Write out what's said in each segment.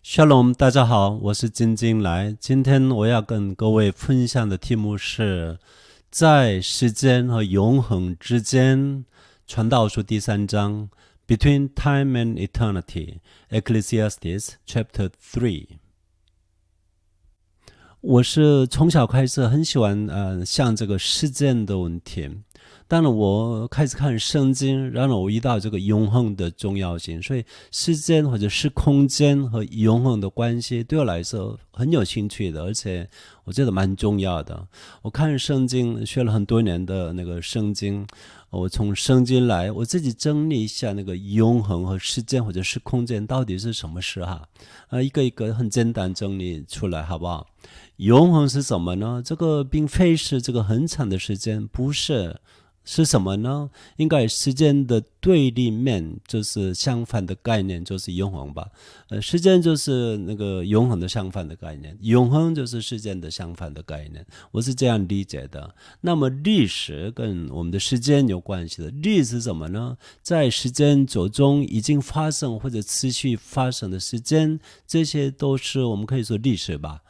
小龙，大家好，我是晶晶来。今天我要跟各位分享的题目是《在时间和永恒之间》传道书第三章，《Between Time and Eternity》，Ecclesiastes Chapter Three。我是从小开始很喜欢呃，像这个时间的问题。当然，我开始看圣经，然后我遇到这个永恒的重要性，所以时间或者是空间和永恒的关系，对我来说很有兴趣的，而且我觉得蛮重要的。我看圣经学了很多年的那个圣经，我从圣经来，我自己整理一下那个永恒和时间或者是空间到底是什么事哈啊，一个一个很简单整理出来好不好？永恒是什么呢？这个并非是这个很长的时间，不是。是什么呢？应该时间的对立面就是相反的概念，就是永恒吧。呃，时间就是那个永恒的相反的概念，永恒就是时间的相反的概念，我是这样理解的。那么历史跟我们的时间有关系的，历史什么呢？在时间轴中已经发生或者持续发生的时间，这些都是我们可以说历史吧。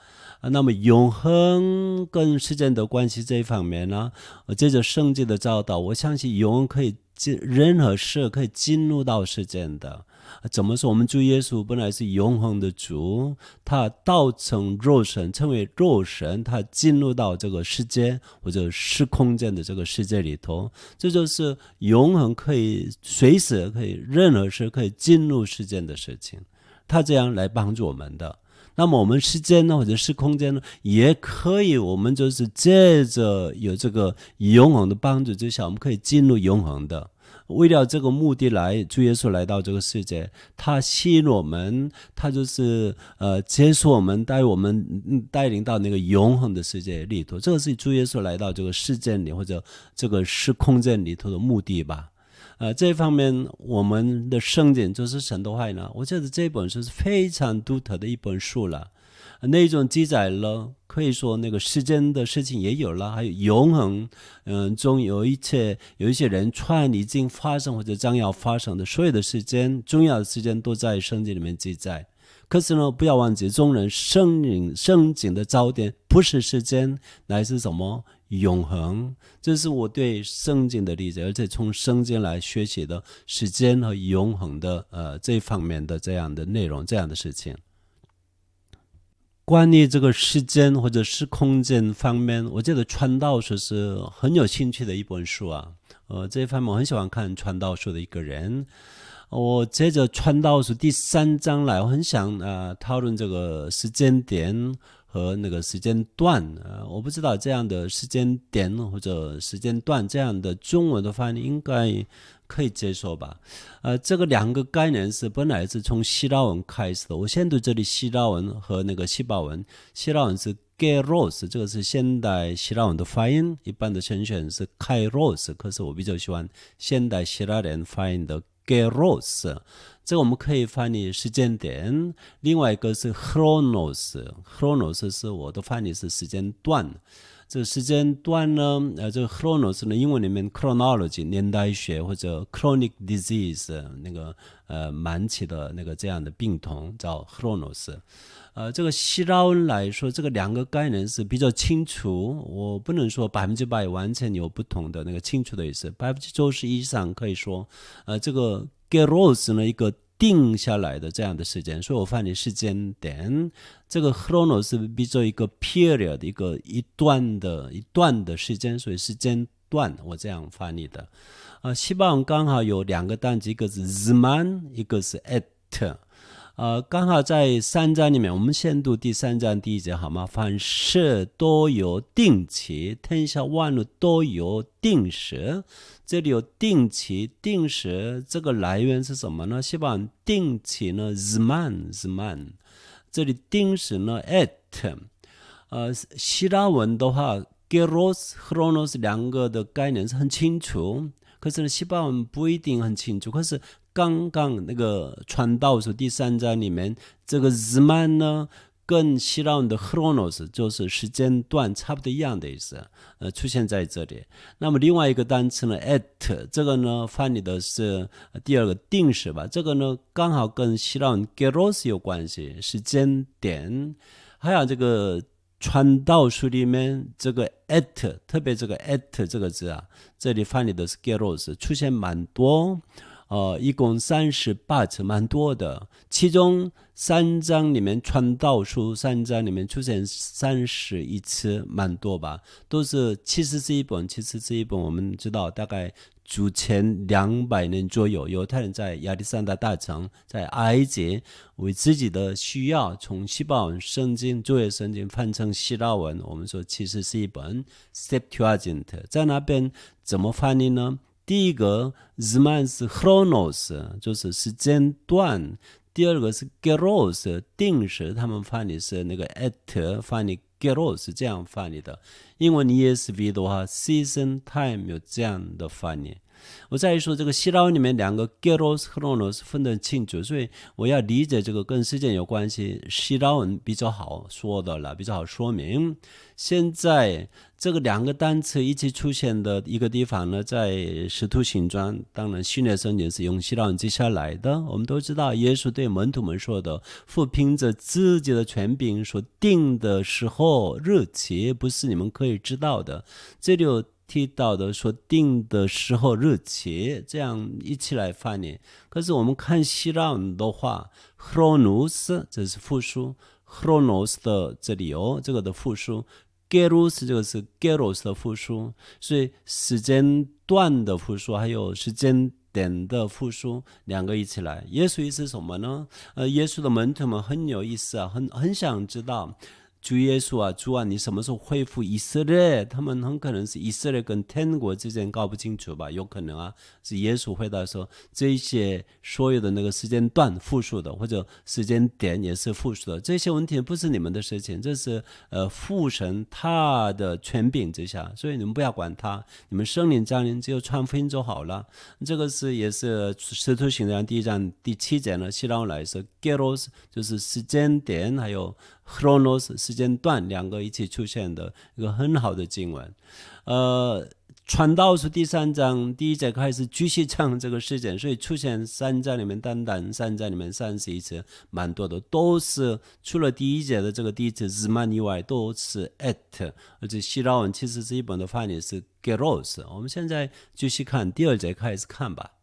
啊，那么永恒跟世间的关系这一方面呢，接着圣经的教导，我相信永恒可以进任何事，可以进入到世间的。怎么说？我们主耶稣本来是永恒的主，他道成肉身，称为肉身，他进入到这个世界，或者是空间的这个世界里头，这就是永恒可以随时可以任何事可以进入世间的。事情，他这样来帮助我们的。那么我们时间呢，或者是空间呢，也可以，我们就是借着有这个永恒的帮助之下，我们可以进入永恒的，为了这个目的来，主耶稣来到这个世界，他吸引我们，他就是呃，接受我们，带我们带领到那个永恒的世界里头。这个是主耶稣来到这个世界里或者这个是空间里头的目的吧。呃，这方面我们的圣经就是神的话呢。我觉得这本书是非常独特的一本书了，那种记载了可以说那个世间的事情也有了，还有永恒，嗯，中有一切有一些人突然已经发生或者将要发生的所有的时间重要的时间都在圣经里面记载。可是呢，不要忘记，中人圣典圣经的焦点不是时间，来自什么？永恒，这是我对圣经的理解，而且从圣经来学习的时间和永恒的呃这方面的这样的内容，这样的事情。关于这个时间或者是空间方面，我觉得《传道书》是很有兴趣的一本书啊。呃，这方面我很喜欢看《传道书》的一个人。我接着《传道书》第三章来，我很想呃讨论这个时间点。和那个时间段，呃，我不知道这样的时间点或者时间段这样的中文的翻译应该可以接受吧？呃，这个两个概念是本来是从希腊文开始的。我先读这里希腊文和那个希伯文。希腊文是 γ r r o s 这个是现代希腊文的发音，一般的人选是 k α r o s 可是我比较喜欢现代希腊人发音的 γ r r o s 这我们可以翻译时间点，另外一个是 chronos，chronos 是我的翻译是时间段。这个时间段呢，呃，这个 chronos 呢，英文里面 chronology 年代学或者 chronic disease 那个呃满起的那个这样的病痛叫 chronos。呃，这个希腊文来说，这个两个概念是比较清楚，我不能说百分之百完全有不同的那个清楚的意思，百分之九十以上可以说，呃，这个。给 rose 呢一个定下来的这样的时间，所以我翻译时间点。这个 chronos 是比作一个 period 一个一段的一段的时间，所以时间段我这样翻译的。啊，希望刚好有两个单词，一个是 zman，一个是 a t 呃，刚好在三章里面，我们先读第三章第一节，好吗？凡事都有定期，天下万物都有定时。这里有定期、定时，这个来源是什么呢？希望定期呢，日 man man，这里定时呢，at。呃，希腊文的话，geros 和 nos 两个的概念是很清楚，可是呢，希牙文不一定很清楚，可是。刚刚那个《传道书》第三章里面，这个“日漫呢，跟希腊的 “chronos” 就是时间段差不多一样的意思，呃，出现在这里。那么另外一个单词呢，“at” 这个呢，翻译的是第二个定时吧？这个呢，刚好跟希腊 “geros” 有关系，时间点。还有这个《传道书》里面这个 “at”，特别这个 “at” 这个字啊，这里翻译的是 “geros”，出现蛮多。呃，一共三十八次，蛮多的。其中三章里面传道书三章里面出现三十一次，蛮多吧？都是其实是一本，其实是一本。我们知道，大概主前两百年左右，犹太人在亚历山大大城，在埃及为自己的需要，从希伯文圣经、旧约圣经翻成希腊文。我们说，其实是一本 Septuagint，在那边怎么翻译呢？第一个是 man 是 chronos，就是时间段；第二个是 geros 定时，他们翻译是那个 at 翻译 geros 这样翻译的。英文 ESV 的话，season time 有这样的翻译。我再说这个希腊文里面两个 geros 和 nos 分得清楚，所以我要理解这个跟时间有关系。希腊文比较好说的了，比较好说明。现在这个两个单词一起出现的一个地方呢，在使徒行传，当然训练生也是用希腊文记下来的。我们都知道，耶稣对门徒们说的：“复凭着自己的权柄所定的时候日期，不是你们可以知道的。”这里。提到的说定的时候日期，这样一起来翻译。可是我们看希腊的话，chronos 这是复数，chronos 的这里有这个的复数，gerus 这个是 gerus 的复数，所以时间段的复数还有时间点的复数两个一起来。耶稣意思什么呢？呃，耶稣的门徒们很有意思啊，很很想知道。主耶稣啊，主啊，你什么时候恢复以色列？他们很可能是以色列跟天国之间搞不清楚吧？有可能啊，是耶稣回答说：这些所有的那个时间段复数的，或者时间点也是复数的，这些问题不是你们的事情，这是呃父神他的权柄之下，所以你们不要管他，你们圣灵降临只有传福音就好了。这个是也是使徒行传第一章第七节呢，希拉乌来说 g e r o s 就是时间点，还有。Chronos 时间段两个一起出现的一个很好的经文，呃，传道书第三章第一节开始继续讲这个事件，所以出现三章里面单单三章里面三十一次蛮多的，都是除了第一节的这个第一次是 man 以外，都是 at，而且希腊文其实基本的翻译是 eros。我们现在继续看第二节开始看吧。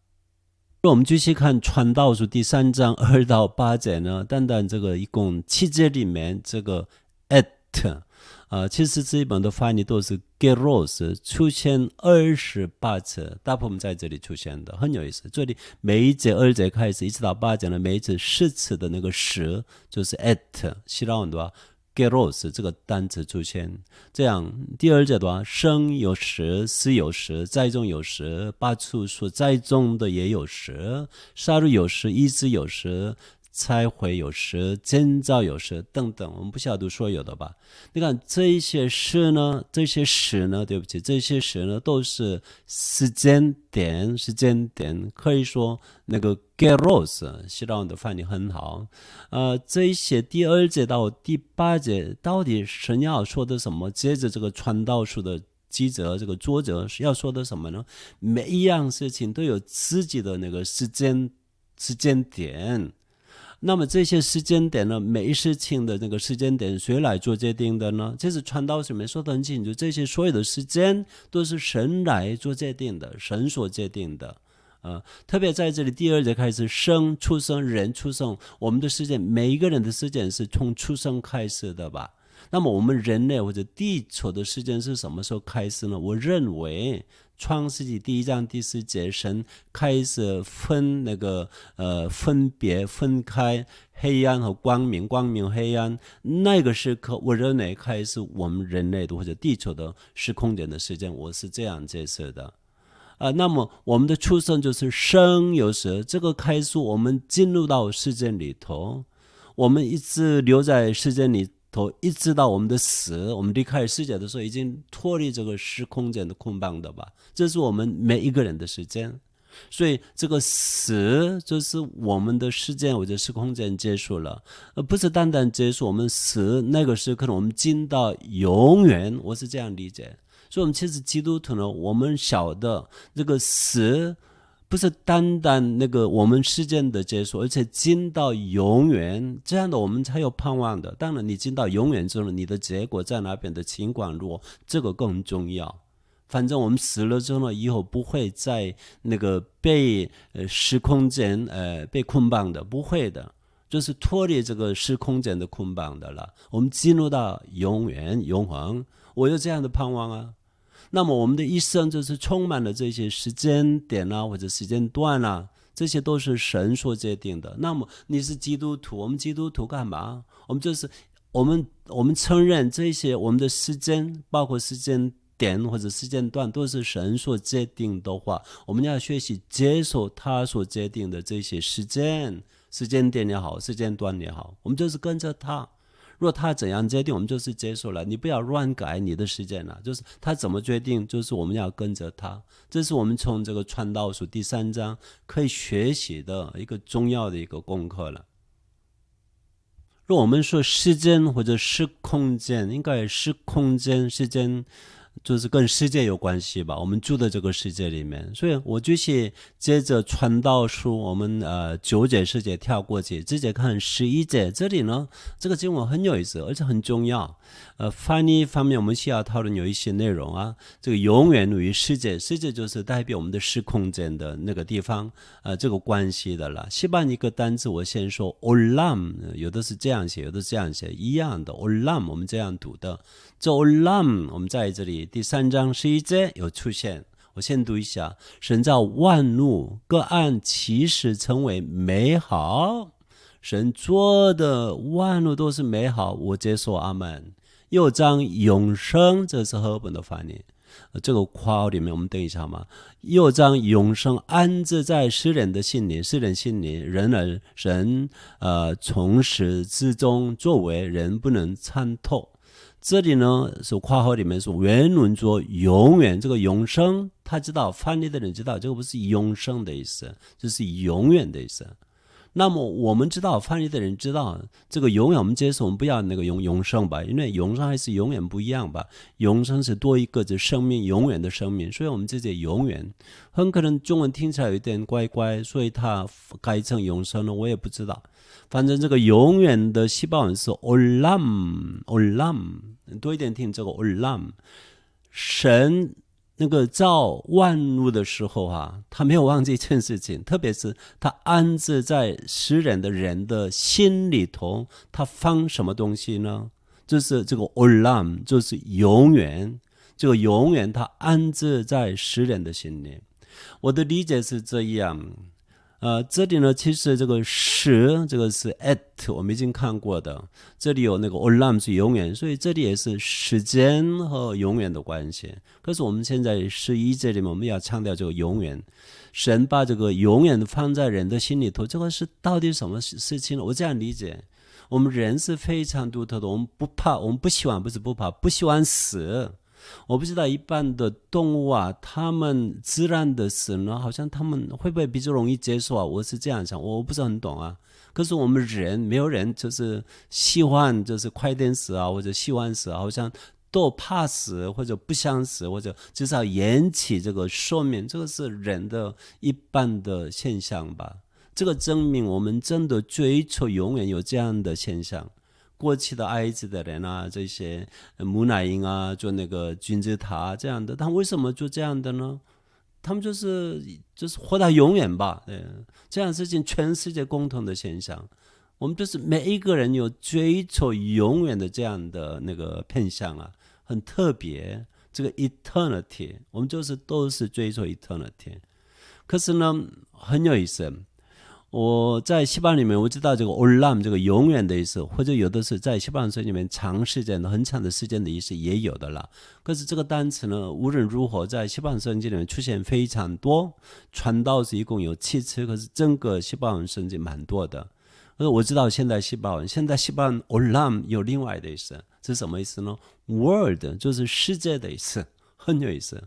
以我们继续看《传道书》第三章二到八节呢？单单这个一共七节里面，这个 at 啊，其实基本的翻译都是 geros 出现二十八次，大部分在这里出现的很有意思。这里每一节二节开始一直到八节呢，每一节四次的那个十就是 at，知道很多。get rose 这个单词出现，这样第二阶段生有时，死有时，栽种有时，拔出树栽种的也有时，杀戮有时，医治有时，才会有时，今造有时等等，我们不需要读所有的吧？你看这一些事呢，这些事呢，对不起，这些事呢，都是时间点，时间点。可以说那个 get rose，西岛的翻译很好。呃，这一些第二节到第八节，到底是要说的什么？接着这个传道书的记者，这个作者要说的什么呢？每一样事情都有自己的那个时间，时间点。那么这些时间点呢？每一事情的那个时间点，谁来做决定的呢？这是传道是没说的很清楚，这些所有的时间都是神来做决定的，神所决定的。啊，特别在这里第二节开始，生、出生、人出生，我们的时间，每一个人的时间是从出生开始的吧？那么我们人类或者地球的时间是什么时候开始呢？我认为创世纪第一章第四节，神开始分那个呃分别分开黑暗和光明，光明黑暗那个时刻，我认为开始我们人类的或者地球的时空点的时间，我是这样解释的啊。那么我们的出生就是生有时，这个开始我们进入到世界里头，我们一直留在世界里。头一直到我们的死，我们离开世界的时候，已经脱离这个时空间的捆绑的吧？这是我们每一个人的时间，所以这个死就是我们的间，我或者是空间结束了，而不是单单结束。我们死那个时可能我们进到永远，我是这样理解。所以，我们其实基督徒呢，我们晓得这个死。不是单单那个我们事件的结束，而且进到永远这样的，我们才有盼望的。当然，你进到永远之后，你的结果在哪边的情况如果这个更重要。反正我们死了之后，呢，以后不会再那个被呃时空间呃被捆绑的，不会的，就是脱离这个时空间的捆绑的了。我们进入到永远永恒，我有这样的盼望啊。那么我们的一生就是充满了这些时间点啊，或者时间段啊，这些都是神所决定的。那么你是基督徒，我们基督徒干嘛？我们就是我们我们承认这些我们的时间，包括时间点或者时间段，都是神所决定的话，我们要学习接受他所决定的这些时间、时间点也好、时间段也好，我们就是跟着他。若他怎样决定，我们就是接受了。你不要乱改你的时间了，就是他怎么决定，就是我们要跟着他。这是我们从这个《传道术》第三章可以学习的一个重要的一个功课了。若我们说时间或者是空间，应该是空间时间。就是跟世界有关系吧，我们住的这个世界里面，所以我就是接着传道书，我们呃九姐、十姐跳过去，直接看十一姐这里呢。这个经文很有意思，而且很重要。呃，翻译方面我们需要讨论有一些内容啊。这个“永远与世界”，世界就是代表我们的时空间的那个地方，呃，这个关系的了。西班牙一个单词，我先说 “olam”，有的是这样写，有的是这样写，一样的 “olam”，我们这样读的。这 “olam”，我们在这里。第三章十一节有出现，我先读一下：神造万物各按其实成为美好，神作的万物都是美好，我接受阿门。又将永生，这是赫本的翻译？呃，这个括号里面我们等一下嘛。又将永生安置在诗人的心灵，诗人心灵然而神呃从始至终作为人不能参透。这里呢是括号里面是原轮说永远这个永生，他知道翻译的人知道这个不是永生的意思，这是永远的意思。那么我们知道翻译的人知道这个永远，我们接受我们不要那个永永生吧，因为永生还是永远不一样吧。永生是多一个，是生命永远的生命，所以我们直接永远。很可能中文听起来有点怪怪，所以它改成永生了，我也不知道。反正这个永远的细胞是 olam，olam。多一点听这个 “olam”，神那个造万物的时候啊，他没有忘记一件事情，特别是他安置在食人的人的心里头，他放什么东西呢？就是这个 “olam”，就是永远，这个永远他安置在食人的心里。我的理解是这样。呃，这里呢，其实这个是这个是 at 我们已经看过的，这里有那个 a l a a m 是永远，所以这里也是时间和永远的关系。可是我们现在十一这里面我们要强调这个永远，神把这个永远放在人的心里头，这个是到底什么事情？呢？我这样理解，我们人是非常独特的，我们不怕，我们不喜欢，不是不怕，不喜欢死。我不知道一般的动物啊，它们自然的死呢，好像它们会不会比较容易接受啊？我是这样想，我不是很懂啊。可是我们人，没有人就是喜欢就是快点死啊，或者喜欢死，好像都怕死或者不想死，或者至少延起这个寿命，这个是人的一般的现象吧？这个证明我们真的追求永远有这样的现象。过去的埃及的人啊，这些母奶婴啊，做那个金字塔这样的，他们为什么做这样的呢？他们就是就是活到永远吧，对，这样事情全世界共同的现象，我们就是每一个人有追求永远的这样的那个偏向啊，很特别，这个 eternity，我们就是都是追求 eternity，可是呢，很有意思。我在西班牙里面，我知道这个 olam 这个永远的意思，或者有的是在西班牙语里面长时间、的、很长的时间的意思也有的了。可是这个单词呢，无论如何在西班牙字里面出现非常多，传道是一共有七次，可是整个西班牙文至蛮多的。是我知道现在西班牙，现代希伯 olam 有另外的意思，是什么意思呢？world 就是世界的意思，很有意思。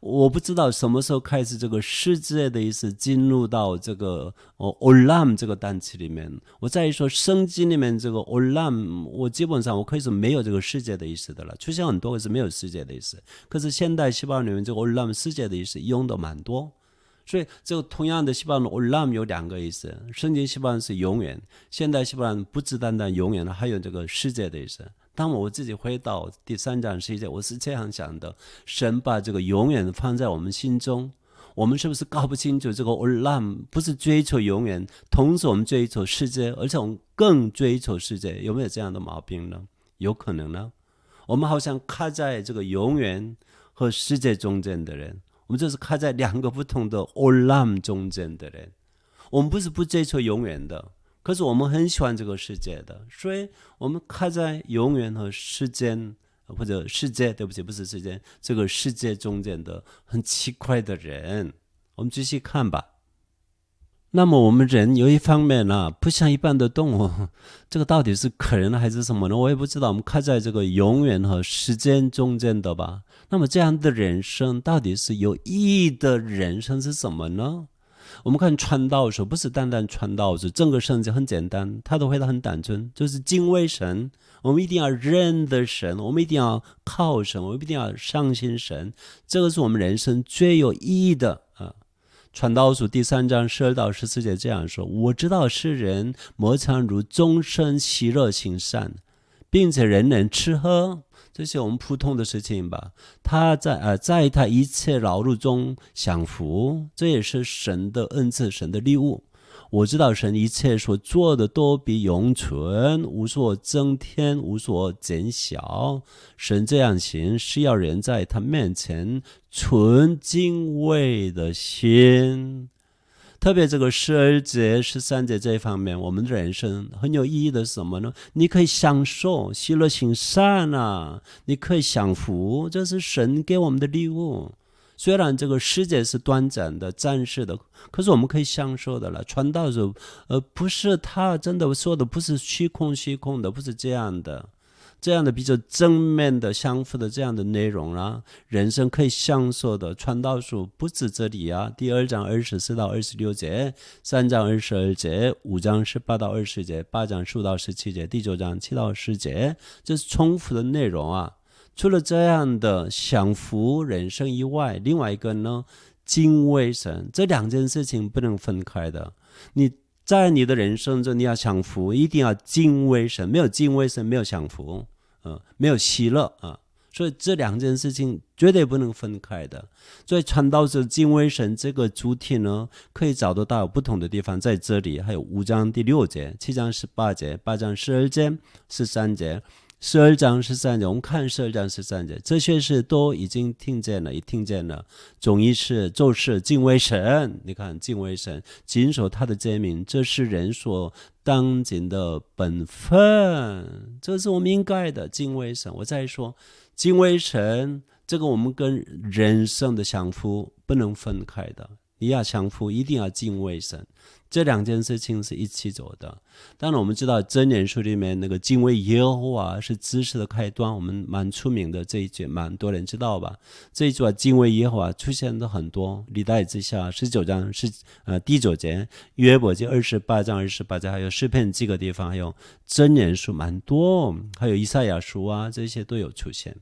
我不知道什么时候开始这个世界的意思进入到这个哦 l a m 这个单词里面。我在说圣经里面这个 l a m 我基本上我可以是没有这个世界的意思的了。出现很多个是没有世界的意思，可是现代细胞里面这个 l a m 世界的意思用的蛮多。所以这个同样的细胞 o l a m 有两个意思：圣经细胞是永远，现代细胞不只单单永远，还有这个世界的意思。当我自己回到第三章世界，我是这样想的：神把这个永远放在我们心中，我们是不是搞不清楚这个 ulam？不是追求永远，同时我们追求世界，而且我们更追求世界，有没有这样的毛病呢？有可能呢。我们好像卡在这个永远和世界中间的人，我们就是卡在两个不同的 ulam 中间的人。我们不是不追求永远的。可是我们很喜欢这个世界的，所以我们开在永远和时间，或者世界，对不起，不是时间，这个世界中间的很奇怪的人，我们继续看吧。那么我们人有一方面呢，不像一般的动物，这个到底是可人还是什么呢？我也不知道。我们开在这个永远和时间中间的吧。那么这样的人生到底是有意义的人生是什么呢？我们看传道书，不是单单传道，是整个圣经很简单，他都回答很单纯，就是敬畏神。我们一定要认得神，我们一定要靠神，我们一定要相信神。这个是我们人生最有意义的啊！传道书第三章十二到十四节这样说：“我知道世人莫强如，终身喜乐行善，并且人能吃喝。”这是我们普通的事情吧。他在呃，在他一切劳碌中享福，这也是神的恩赐，神的礼物。我知道神一切所做的都比永存，无所增添，无所减小。神这样行，是要人在他面前存敬畏的心。特别这个十二节、十三节这一方面，我们的人生很有意义的是什么呢？你可以享受，喜乐行善呐，你可以享福，这是神给我们的礼物。虽然这个世界是短暂的、暂时的，可是我们可以享受的了。传道者，而不是他真的说的，不是虚空、虚空的，不是这样的。这样的比较正面的、相符的这样的内容啦，人生可以享受的传道书不止这里啊。第二章二十四到二十六节，三章二十二节，五章十八到二十节，八章十到十七节，第九章七到十节，这是重复的内容啊。除了这样的享福人生以外，另外一个呢，敬畏神，这两件事情不能分开的。你在你的人生中，你要享福，一定要敬畏神，没有敬畏神，没有享福。没有喜乐啊，所以这两件事情绝对不能分开的。所以传道者敬畏神这个主体呢，可以找得到不同的地方。在这里还有五章第六节、七章十八节、八章十二节、十三节、十二章十三节。我们看十二章十三节，这些是都已经听见了，也听见了。总一是就是敬畏神。你看，敬畏神，谨守他的诫命，这是人所。当今的本分，这是我们应该的。敬畏神，我再说，敬畏神，这个我们跟人生的享福不能分开的。你要降服，一定要敬畏神，这两件事情是一起走的。当然，我们知道《真言书》里面那个敬畏耶和华是知识的开端，我们蛮出名的这一节，蛮多人知道吧？这一句“敬畏耶和华”出现的很多，历代之下十九章是呃第九节，约伯记二十八章二十八节，还有诗篇几个地方，还有《真言书》蛮多，还有《以赛亚书》啊，这些都有出现。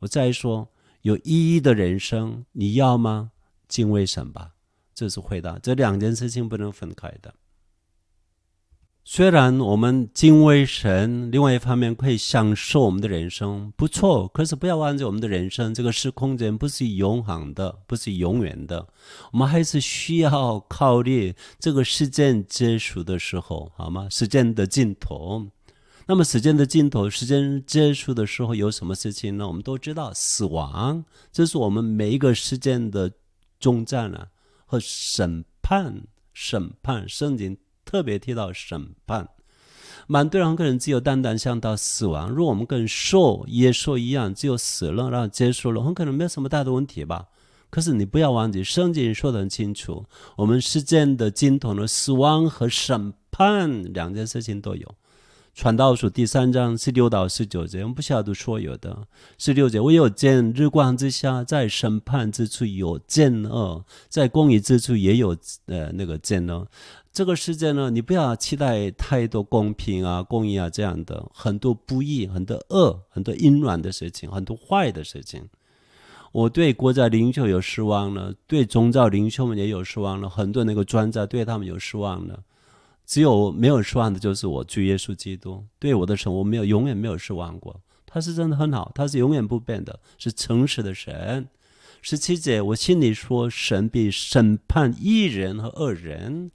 我再说，有意义的人生你要吗？敬畏神吧。这是回答，这两件事情不能分开的。虽然我们敬畏神，另外一方面可以享受我们的人生不错，可是不要忘记我们的人生这个是空间，不是永恒的，不是永远的。我们还是需要考虑这个时间结束的时候，好吗？时间的尽头，那么时间的尽头，时间结束的时候有什么事情呢？我们都知道，死亡，这是我们每一个事件的终站了。和审判，审判，圣经特别提到审判，满对方很可能只有单单想到死亡。如果我们跟受耶稣一样，只有死了，然后结束了，很可能没有什么大的问题吧。可是你不要忘记，圣经说的很清楚，我们世间的尽头的死亡和审判两件事情都有。传道书第三章是六到十九节，我们不晓读所有的十六节。我有见日光之下，在审判之处有见恶，在公义之处也有呃那个见恶。这个世界呢，你不要期待太多公平啊、公义啊这样的，很多不义、很多恶、很多阴暗的事情，很多坏的事情。我对国家领袖有失望了，对宗教领袖们也有失望了，很多那个专家对他们有失望了。只有没有失望的，就是我，主耶稣基督对我的神，我没有永远没有失望过。他是真的很好，他是永远不变的，是诚实的神。十七节，我心里说，神必审判一人和二人。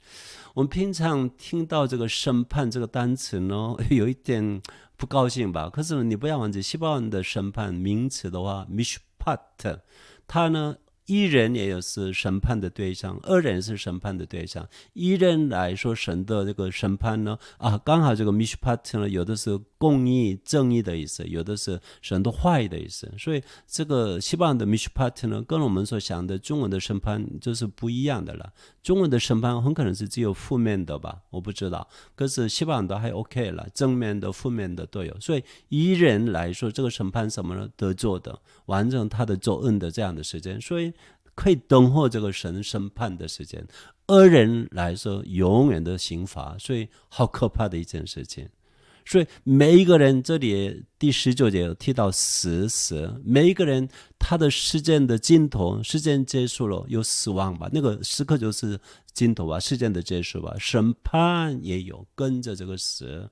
我们平常听到这个“审判”这个单词呢，有一点不高兴吧？可是你不要忘记希伯来的审判名词的话，mishpat，他呢？一人也有是审判的对象，二人是审判的对象。一人来说神的这个审判呢，啊，刚好这个 mishpat 呢，有的是公义、正义的意思，有的是神的坏的意思。所以这个希伯的 mishpat 呢，跟我们所想的中文的审判就是不一样的了。中文的审判很可能是只有负面的吧，我不知道。可是希伯的都还 OK 了，正面的、负面的都有。所以一人来说这个审判什么呢？得做的。完成他的作任的这样的时间，所以可以等候这个神审判的时间。恶人来说，永远的刑罚，所以好可怕的一件事情。所以每一个人，这里第十九节提到死死，每一个人他的事件的尽头，事件结束了，有死亡吧？那个时刻就是尽头吧，事件的结束吧。审判也有跟着这个死，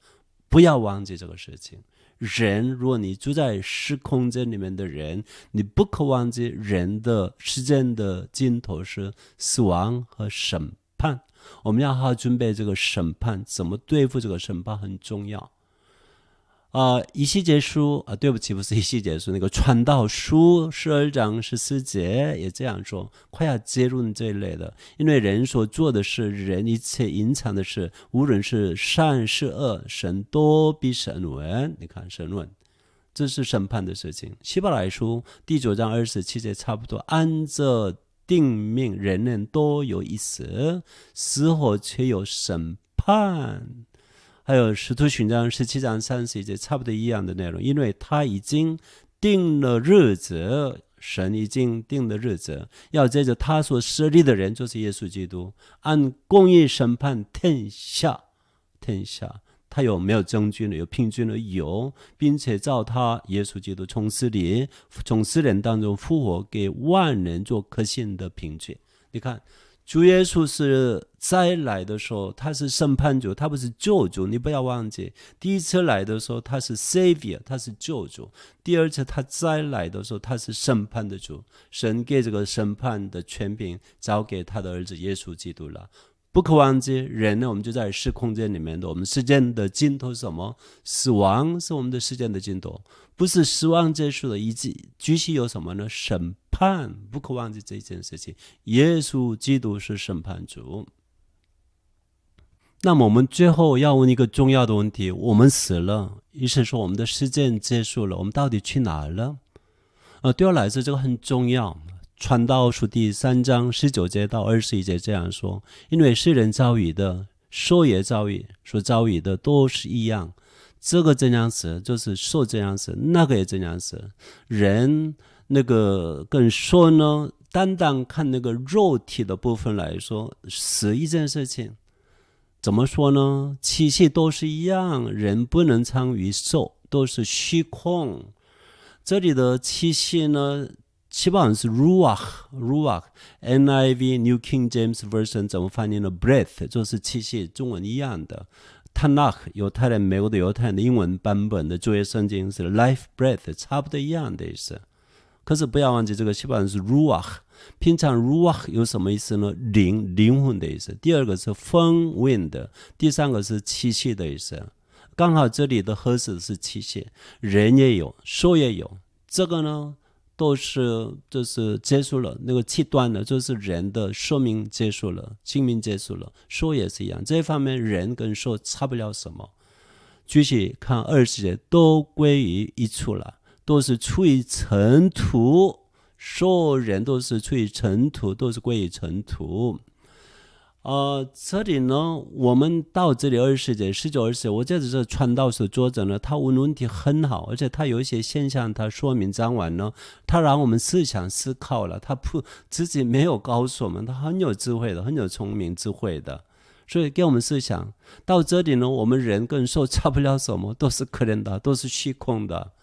不要忘记这个事情。人，如果你住在时空间里面的人，你不可忘记人的时间的尽头是死亡和审判。我们要好好准备这个审判，怎么对付这个审判很重要。啊，一系结束啊，对不起，不是一系结束。那个《传道书》十二章十四节也这样说，快要结论这一类的。因为人所做的事，人一切隐藏的事，无论是善是恶，神都必审问。你看，审问，这是审判的事情。《希伯来书》第九章二十七节差不多，按着定命，人人都有一死，死后却有审判。还有《使徒行传》十七章三十节，差不多一样的内容，因为他已经定了日子，神已经定了日子，要接着他所设立的人，就是耶稣基督，按公义审判天下，天下他有没有证据呢？有，凭据呢？有，并且照他耶稣基督从死里从死人当中复活，给万人做可信的凭据。你看。主耶稣是再来的时候，他是审判主，他不是救主。你不要忘记，第一次来的时候他是 Savior，他是救主；第二次他再来的时候，他是审判的主。神给这个审判的权柄交给他的儿子耶稣基督了。不可忘记，人呢，我们就在时空间里面的，我们时间的尽头是什么？死亡是我们的时间的尽头，不是死亡结束的一季。具体有什么呢？神。看，不可忘记这一件事情。耶稣基督是审判主。那么，我们最后要问一个重要的问题：我们死了，医生说我们的事件结束了，我们到底去哪了？呃，对我来说，这个很重要。传道书第三章十九节到二十一节这样说：因为世人遭遇的、兽也遭遇、所遭遇的都是一样。这个怎样死，就是兽怎样死；那个也怎样死，人。那个更说呢？单单看那个肉体的部分来说，死一件事情，怎么说呢？气息都是一样，人不能参与受，都是虚空。这里的气息呢，基本上是 ruach，ruach，NIV New King James Version 怎么翻译呢 b r e a t h 就是气息，中文一样的。Tanakh 犹太人、美国的犹太人的英文版本的《旧约圣经》是 life breath，差不多一样的意思。可是不要忘记，这个西方人是 ruach。平常 ruach 有什么意思呢？灵、灵魂的意思。第二个是风、wind 第三个是气、息的意思。刚好这里的喝水是气息，人也有，兽也有。这个呢，都是就是结束了，那个气断了，就是人的寿命结束了，生命结束了，兽也是一样。这方面，人跟兽差不了什么。具体看二十节，都归于一处了。都是出于尘土，所有人都是出于尘土，都是归于尘土。呃，这里呢，我们到这里二十节、十九、二十，我在这传道士作者呢。他问问题很好，而且他有一些现象，他说明讲完呢，他让我们思想思考了。他不自己没有告诉我们，他很有智慧的，很有聪明智慧的，所以给我们思想。到这里呢，我们人跟兽差不了什么，都是可怜的，都是虚空的。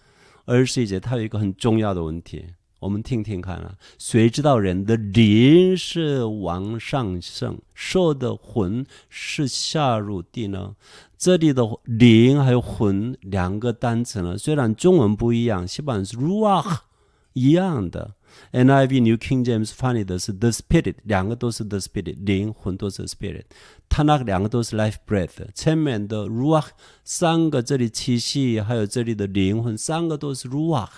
十世节它有一个很重要的问题，我们听听看啊，谁知道人的灵是往上升，兽的魂是下入地呢？这里的灵还有魂两个单词呢，虽然中文不一样，西班牙语一样。的 NIV New King James 翻译的是 the spirit，两个都是 the spirit，灵魂都是 spirit。他那两个都是 life breath。前面的 ruach，三个这里气息，还有这里的灵魂，三个都是 ruach。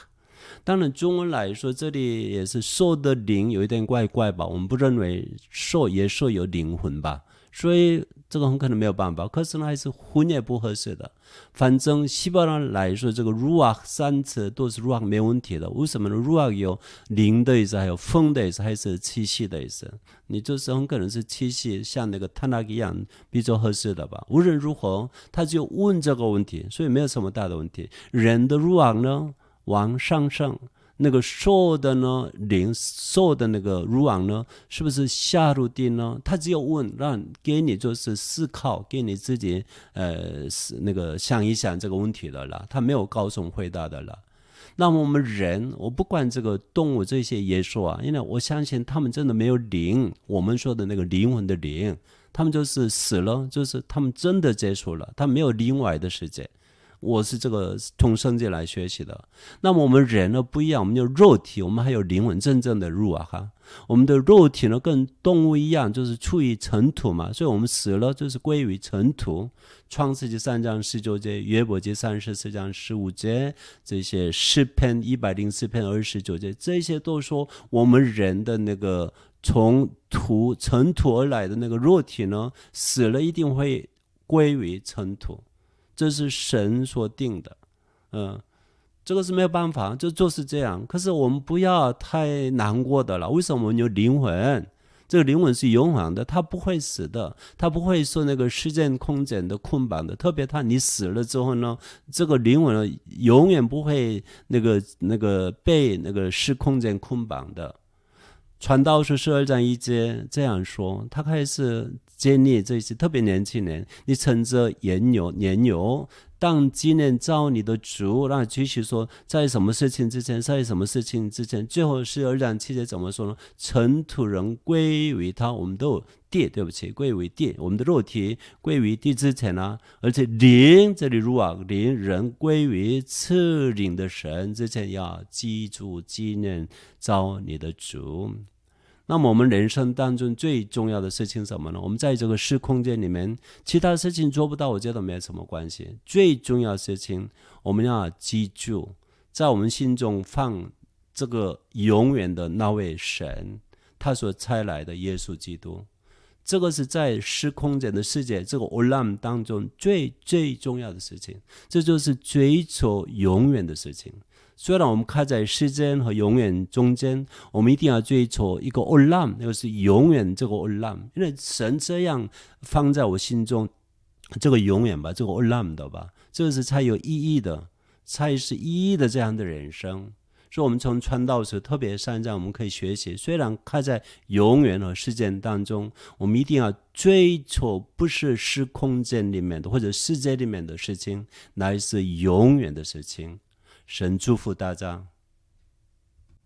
当然，中文来说这里也是兽的灵有一点怪怪吧？我们不认为兽也兽有灵魂吧？所以这个很可能没有办法，可是呢还是婚也不合适的。反正西方人来说，这个入啊三次都是入啊没问题的。为什么呢？入啊有零的意思，还有风的意思，还是气息的意思？你就是很可能是气息，像那个他那个样比较合适的吧。无论如何，他就问这个问题，所以没有什么大的问题。人的入啊呢，往上升。那个瘦的呢？灵瘦的那个乳房呢？是不是下入地呢？他只有问，让给你就是思考，给你自己呃，那个想一想这个问题的了。他没有告诉回答的了。那么我们人，我不管这个动物这些耶稣啊，因为我相信他们真的没有灵，我们说的那个灵魂的灵，他们就是死了，就是他们真的结束了，他没有另外的世界。我是这个从圣界来学习的。那么我们人呢不一样，我们有肉体，我们还有灵魂真正的入啊哈。我们的肉体呢跟动物一样，就是处于尘土嘛，所以我们死了就是归于尘土。创世纪三章十九节、约伯记三十四章十五节这些十篇一百零四篇二十九节这些都说，我们人的那个从土尘土而来的那个肉体呢，死了一定会归于尘土。这是神所定的，嗯，这个是没有办法，就就是这样。可是我们不要太难过的了。为什么有灵魂？这个灵魂是永恒的，它不会死的，它不会受那个时间空间的捆绑的。特别，他你死了之后呢，这个灵魂永远不会那个那个被那个时空间捆绑的。传道书十二章一节这样说，他开始。建立这些特别年轻人，你趁着年牛年牛当纪念照你的主。那继续说，在什么事情之前，在什么事情之前，最后是要让这些怎么说呢？尘土人归于他，我们都有地，对不起，归为地，我们的肉体归于地之前啊。而且灵这里入啊，灵人归于次灵的神之前，要记住纪念照你的主。那么我们人生当中最重要的事情什么呢？我们在这个时空间里面，其他事情做不到，我觉得没有什么关系。最重要的事情，我们要记住，在我们心中放这个永远的那位神，他所差来的耶稣基督，这个是在时空间的世界，这个 olam 当中最最重要的事情，这就是追求永远的事情。虽然我们看在时间和永远中间，我们一定要追求一个奥兰，就是永远这个奥兰。因为神这样放在我心中，这个永远吧，这个奥兰，知道吧？这是才有意义的，才是意义的这样的人生。所以，我们从传道时特别善战，我们可以学习。虽然开在永远和时间当中，我们一定要追求不是时空间里面的或者世界里面的事情，乃是永远的事情。神祝福大家。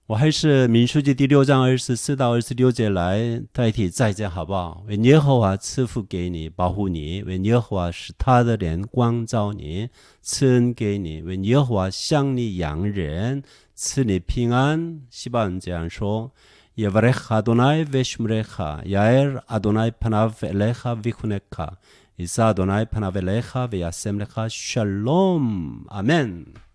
我还是民书记第六章二十四到二十六节来代替再见，好不好？为耶和华赐福给你，保护你；为耶和华使他的脸光照你，赐恩给你；为耶和华你养人，赐你平安。希伯来这样说：耶瓦勒哈多奈维舒穆哈，雅尔多奈潘阿弗勒哈维卡，伊萨多奈潘勒哈维勒 s h a l o m a m e n